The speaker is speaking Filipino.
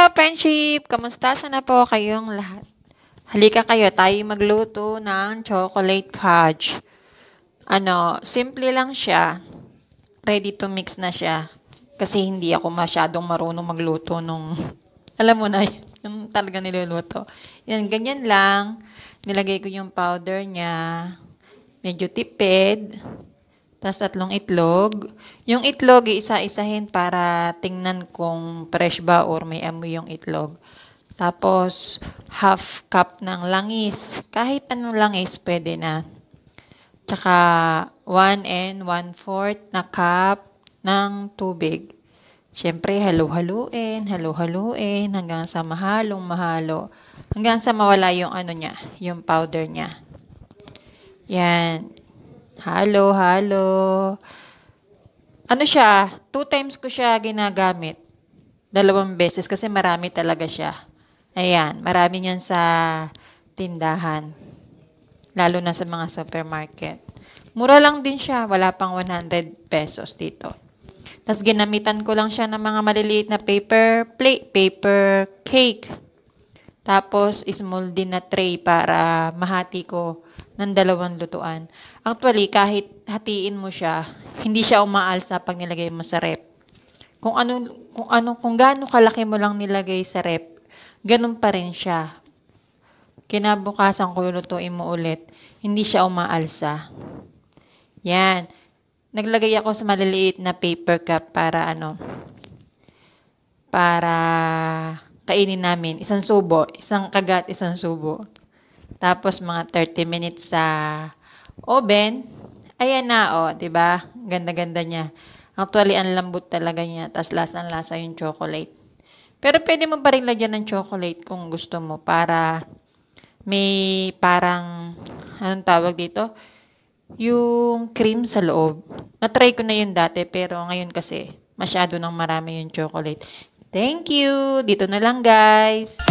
Hello friendship! Kamusta? Sana po kayong lahat? Halika kayo, tayo magluto ng chocolate fudge. Ano, simple lang siya. Ready to mix na siya. Kasi hindi ako masyadong marunong magluto nung, alam mo na, yung talaga niluluto. Yan, ganyan lang. Nilagay ko yung powder niya. Medyo tipid. Tapos tatlong itlog. Yung itlog, isa-isahin para tingnan kung fresh ba or may amoy yung itlog. Tapos, half cup ng langis. Kahit anong langis, pwede na. Tsaka, 1 and 1 fourth na cup ng tubig. Siyempre, halo-haluin, halo-haluin, hanggang sa mahalong mahalo. Hanggang sa mawala yung ano niya, yung powder niya. Yan. Halo, halo. Ano siya? Two times ko siya ginagamit. Dalawang beses kasi marami talaga siya. Ayan, marami niyan sa tindahan. Lalo na sa mga supermarket. Mura lang din siya. Wala pang 100 pesos dito. Tapos ginamitan ko lang siya ng mga maliliit na paper plate, paper cake. Tapos, small din na tray para mahati ko ng dalawang lutuan. Actually, kahit hatiin mo siya, hindi siya umaalsa pag nilagay mo sa rep. Kung ano kung ano kung gaano kalaki mo lang nilagay sa rep, ganun pa rin siya. Kinabukasan ko lutuin mo ulit, hindi siya umaalsa. Yan. Naglagay ako sa maliliit na paper cup para ano para kainin namin. Isang subo, isang kagat, isang subo. Tapos mga 30 minutes sa oven. Ayan na, o, oh, ba diba? Ganda-ganda niya. Actually, ang lambot talaga niya. Tapos lasang-lasa yung chocolate. Pero pwede mo pa rin lagyan ng chocolate kung gusto mo para may parang, anong tawag dito? Yung cream sa loob. Natry ko na yun dati pero ngayon kasi masyado nang marami yung chocolate. Thank you! Dito na lang guys!